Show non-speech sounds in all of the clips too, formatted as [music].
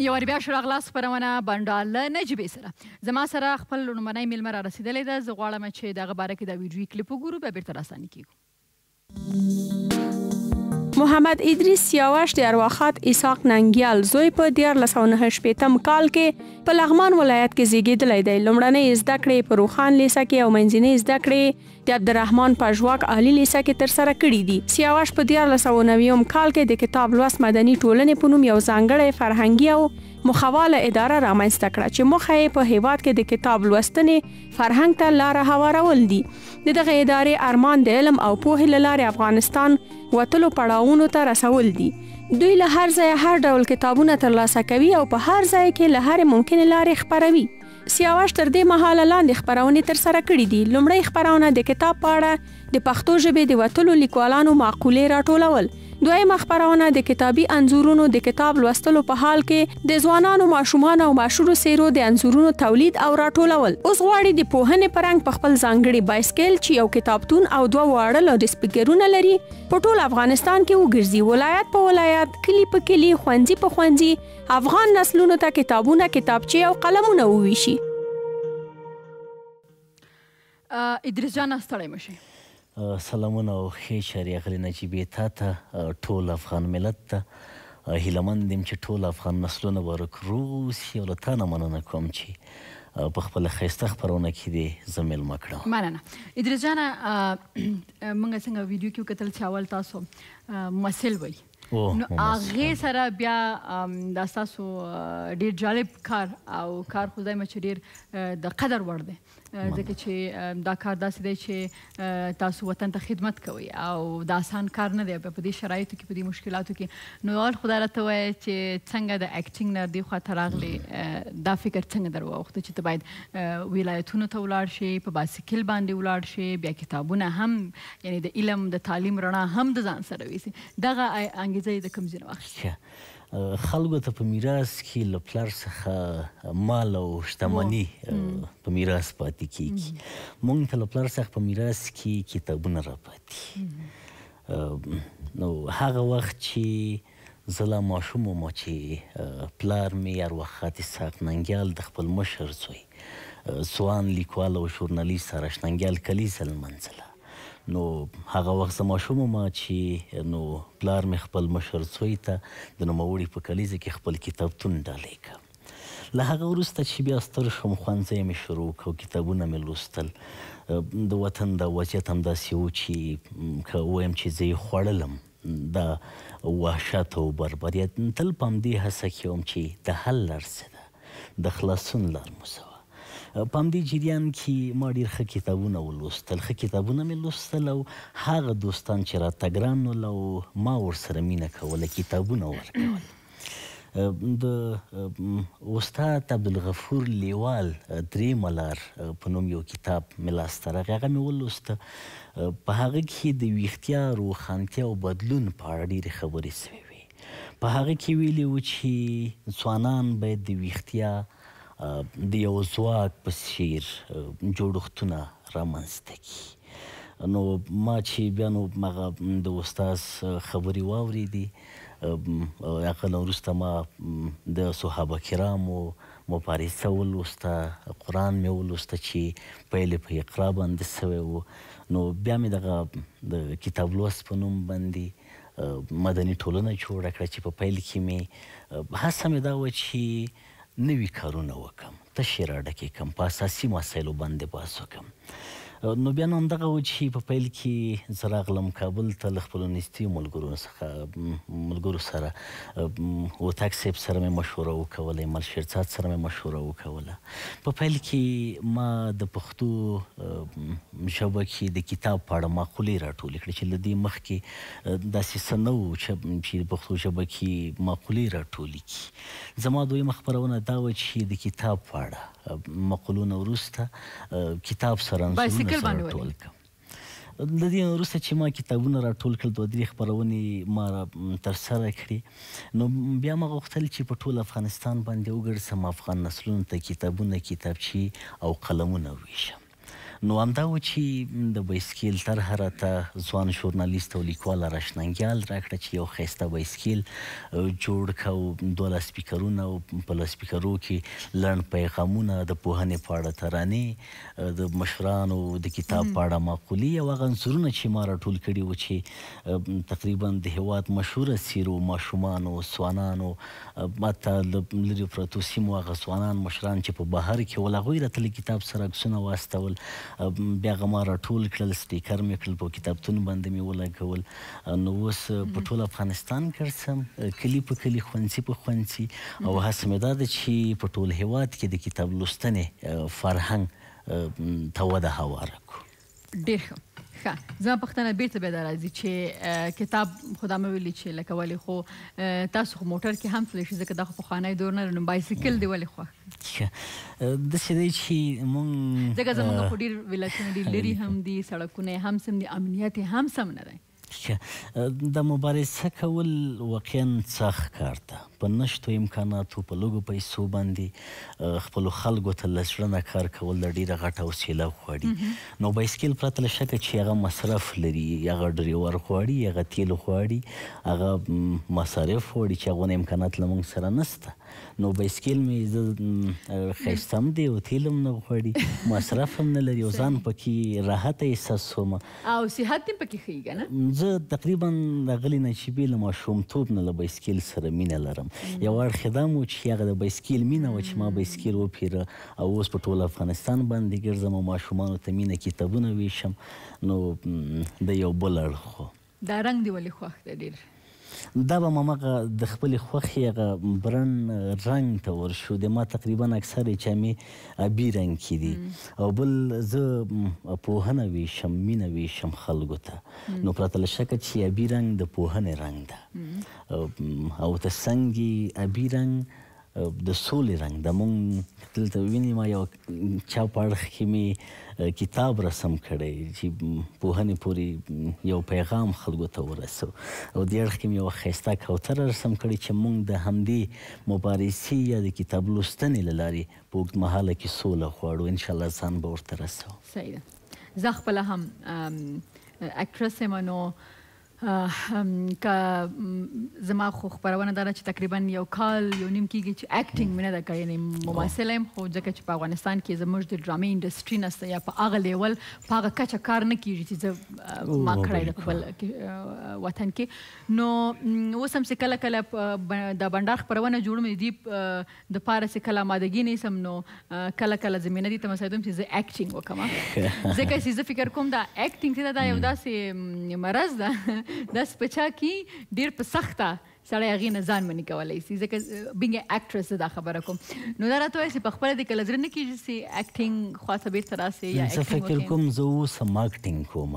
یو ور بیا شراغ لاس پرونه بنډال نجيب سره زما سره خپل لومړنۍ میلمه را رسیدلې ده زه غواړم چې دغه باره کې د ویډیو کلیپ وګورو به بیرته راستانه کیږو محمد ادریس سیاوش د ارواخات اساق ننګیال زوی په 1998 کال کې په لغمان ولایت کې زیږیدلی دی لومړنۍ زده کړې په روخان لیسه کې او منځنۍ زده کړې د عبدالرحمن پژواک عالی لیسه کې ترسره کړې دي سیاوش په 1990 کال کې د کتاب لوست مدني ټولنې په نوم یو ځانګړی فرهنګي او مخواله اداره رامنځته کړه چې مخه یې په هیواد کې د کتاب لوستنې فرهنګ ته لار هوارول دي د دغه ادارې ارمان د علم او پوهې لارې افغانستان وټلو پړاوونو ته رسول دي دوی له هر ځای هر ډول کتابونه ترلاسه کوي او په هر ځای کې له هر ممکن لارې خبروي سیاوش تر دې مهاله لاندې خبرونه تر سره کړې دي لومړی خبرونه د کتاب پاړه د پښتو ژبې د وټلو لیکوالانو معقولې راټولول دویمه خبرونه د کتابي انزورونو د کتاب لوستلو په حال کې د ځوانانو ماشومان او ماشورو سیرو د انزورونو تولید او راټولول اوس غواړي د پوهنې پرنګ په خپل ځانګړي بایسکل چې یو کتابتون او دوه واړه لوري سپیکرونه لري په ټول افغانستان کې وګرځي ولایت په ولایت کلی په کلی خوندې په خوندې افغان نسلونو ته کتابونه کتابچې او قلمونه وویشي ادریس جان ستړی مشه سلامونه او ښې چارې اغلې نجیبې تا ته ټول افغان ملت ته هیلمند یم چې ټول افغان نسلونه به روکروس یو له تا نه مننه کوم چې په خپله ښایسته خپرونه کې دې زه میلمه کړم مننه ادریس جانه [clears throat] موږ څنګه ویډیو کې وکتل چې اول تاسو مسل وایي نو هغه سره بیا د تاسو ډیر جالب کار او کار خدای مچ ډیر د قدر ور دي ځکه چې دا کار داسې دی چې تاسو وطن ته خدمت کوي او دا آسان کار نه دی په دې شرایطو کې په دې مشکلاتو کې نو اول خدای راته وایي چې څنګه د اکټینګ نه دی خو ته راغلي دا فکر څنګه دروخت چې ته باید ولایتونو ته ولاړ شي په بایسکل باندې ولاړ شي بیا کتابونه هم یعنی د علم د تعلیم رڼا هم د ځان سره وي دغه انګیزه یې د کوم ځای واخیسته خلکو ته په میراث کې له پلار څخه مال او شتمني په میراث پاتې کیږي مونږ ته له پلار څخه په میراث کې کتابونه را پاتې نو هغه وخت چې زلا ماشوم مو چې پلار مې هر وخت ساق ننګیال د خپل مشر زوی ځوان لیکوال او ژورنالیست سره شننګیال کلیسل منځله نو هغه وخت زما شوم ما چې نو پلار مې خپل مشر زوی ته د نوموړي په کلیزه کې خپل کتابتون ډالۍ کړ له هغه وروسته چې بیا ستر شوم ښوونځی مې شروع کړ کتابونه مې لوستل د وطن د وضعیت همداسې و چې که ووایم چې زه یې خوړلم د وحشت او بربریت تل په همدې هڅه کې وم چې د حل لار څه ده د خلاصون لار مو په همدې جریان کې ما ډیر ښه کتابونه ولوستل ښه کتابونه مې لوستل او هغه دوستان چې راته ګران ول او ما ورسره مینه کوله کتابونه ورکول د استاد عبدالغفور لیوال درې ملار په نوم یو کتاب ملاسته راغی هغه مې ولوست په هغه کې د ویښتیا روښانتیا او بدلون په اړه ډېرې خبرې سوې وې په هغه کې ویلي و چې ځوانان باید د ویښتیا د یو ځواک په څیر جوړښتونه رامنځته کړي نو ما چې بیا نو مغه د استاد خبري واوري دي هغه وروسته ما د صحابه کرامو مبارزه ولوسته قران مې ولوسته چې په په اقرا باندې سوی وو نو بیا مې دغه د کتاب لوست په نوم باندې مدني ټولنه جوړ کړه چې په پیل کې مې هڅه مې دا و چې نوې کارونه وکم تشې راډکې کم په اساسي مسایلو باندې بحث وکم نو بیا نو همدغه و چې په پیل کې زه راغلم کابل ته له خپلو نږدې ملګرو څخه ملګرو سره هوتک صاحب سره مې مشوره وکوله مل شیرزاد سره مې مشوره وکوله په پیل کې ما د پښتو ژبه کې د کتاب په اړه مقولې راټولې کړې چې له دې مخکې داسې څه نه و چې د پښتو ژبه کې مقولې راټولې کړي زما دویمه خپرونه دا و چې د کتاب په اړه مقولونه وروسته کتاب سره شکل باندې ولې د دې وروسته چې ما کتابونه راټول کړل دوه درې خبرونې ما تر سره کړې نو بیا ما غوښتل چې په ټول افغانستان باندې وګرځم افغان نسلونو ته کتابونه کتابچی او قلمونه ویشم نو همدا و چې د بایسکل تر هر ته ځوان ژورنالیست او لیکوال راشننګیال راکړه چې یو خسته بایسکل جوړ کاو دوه سپیکرونه او په سپیکرو کې لړن پیغامونه د پوهنې په اړه ترانه د مشرانو د کتاب په اړه مقولې او غنصرونه چې ما راټول کړي و چې تقریبا د هواد مشهور سیرو ماشومان او سوانانو ماته لری پروتو سیمو غسوانان مشران چې په بهر کې ولغوي راتل کتاب سره عکسونه واستول بیا هغه ما راټول کړل سټیکر مې کړل په کتابتون باندې مې ولګول نو اوس په ټول افغانستان کې سم کلی په کلی خونسي په خونسي او هڅه مې دا ده چې په ټول هیواد کې د کتاب لوستنې فرهنګ ته وده هواره کړو ډېر ښه زما پښتنه بیرته بیا راځي چې کتاب خدا مې ویلي چې لکه ولی خو تاسو خو موټر کې هم تللی شئ ځکه دا خو پخوانی دور نه نو بایسکل دی ولې خوښ داسې دی چې مونږ ځکه زمونږ خو ډېر ولایتونه ډېر لرې هم دي سړکونه هم سم دي امنیت هم سم نه دی چې د مبارزه کول واقعا سخت کار ده په نشټو امکاناتو په لږو پیسو باندې خپل خلکو ته لسړنه کار کول د ډیره غټه وسیله غواړي نو بایسکل پرته له شکه چې هغه مصرف لري هغه ډریور غواړي هغه تیل غواړي هغه مصارف غواړي چې هغه امکانات لمونږ سره نشته نو بایسکل مې زه خېستم دی او تیل هم نه غواړي مصرف هم نه لري او ځان پکې راحت احساس وم او صحت هم پکې خېګنه زه تقریبا د غلی نشیبې له ماشومتوب نه له بایسکل سره مینه لرم یو اړخ دا مو چې هغه د بایسکل مینه و چې ما بایسکل وپیره او اوس په ټول افغانستان باندې ګرځم او ماشومانو ته مینه کتابونه ویشم نو د یو بل اړخ دا رنگ دی ولې خوښ دی ډیر دا به ممغه د خپل خوخي غ برن رنگ ته ور شو د ما تقریبا اکثر چمې ابي رنگ کې دي او بل ز په هنه وی شمینه وی شم خلګو ته نو پرته لشک چې ابي رنگ د په هنه رنگ ده او ته څنګه ابي رنگ د سولې رنگ د مونږ دلته ویني ما یو چا پړخ کې می کتاب رسم کړي چې په هني پوری یو پیغام خلکو ته ورسو او د اړخ کې یو خيستا کوتر رسم کړي چې مونږ د همدې مبارزي یا د کتاب لوستنې لارې په وخت محاله کې سوله خوړو ان شاء الله ځان به ورته رسو صحیح ده زه خپل هم اکټرس منو ک زما خو خبرونه دره چې تقریبا یو کال یو نیم کېږي چې اکټینګ مینه ده کوي یعنی مماثله هم خو ځکه چې په افغانستان کې زموږ د ډرامې انډستری نسته یا په هغه لیول په هغه کچه کار نه کیږي چې زه ما کړی د خپل وطن کې نو اوس هم چې کله کله د بندر خبرونه جوړم دي د پاره چې کله مادګی نه سم نو کله کله زمينه دي ته مسایدم چې زه اکټینګ وکم [laughs] ځکه چې زه فکر کوم دا اکټینګ څه ده یو داسې مرز ده [laughs] دا سپچا کی ډیر په سخته سړی هغې نه ځان منې کولی شي ځکه بینګ اکټرس دا خبره کوم نو دا راته وایي چې په خپله دې کله زړه نه کېږي چې اکټینګ خواته بېرته راسې یا زه فکر کوم زه اوس هم اکټینګ کوم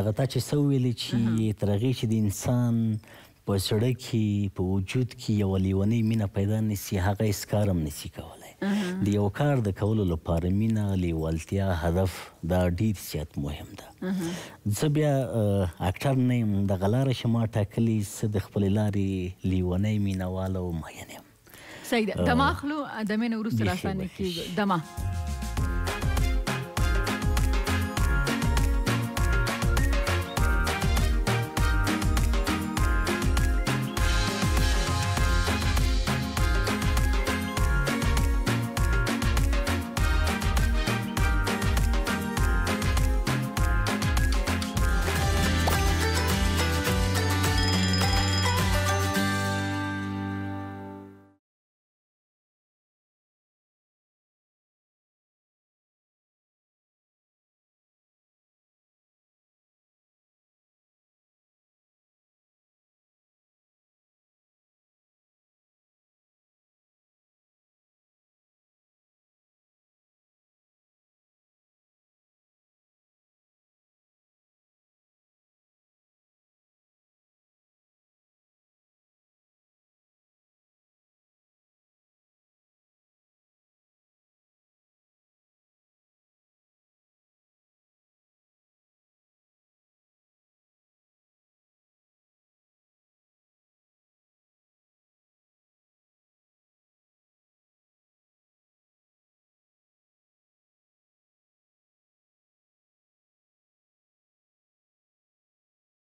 دغه تا چې څه وویلې چې تر هغې چې د انسان په زړه کې په وجود کې یوه لیونۍ مینه پیدا نه سي هغه اسکار هم نه سي کولی د یو کار د کولو لپاره مینا لیوالتیا هدف دا ډیر زیات مهم ده زه بیا اکټر نه یم د غلار شما ټاکلی څه د خپل لارې لیونۍ مینوالو مینه صحیح ده دما اخلو د مینه وروسته راستنه کیږي دما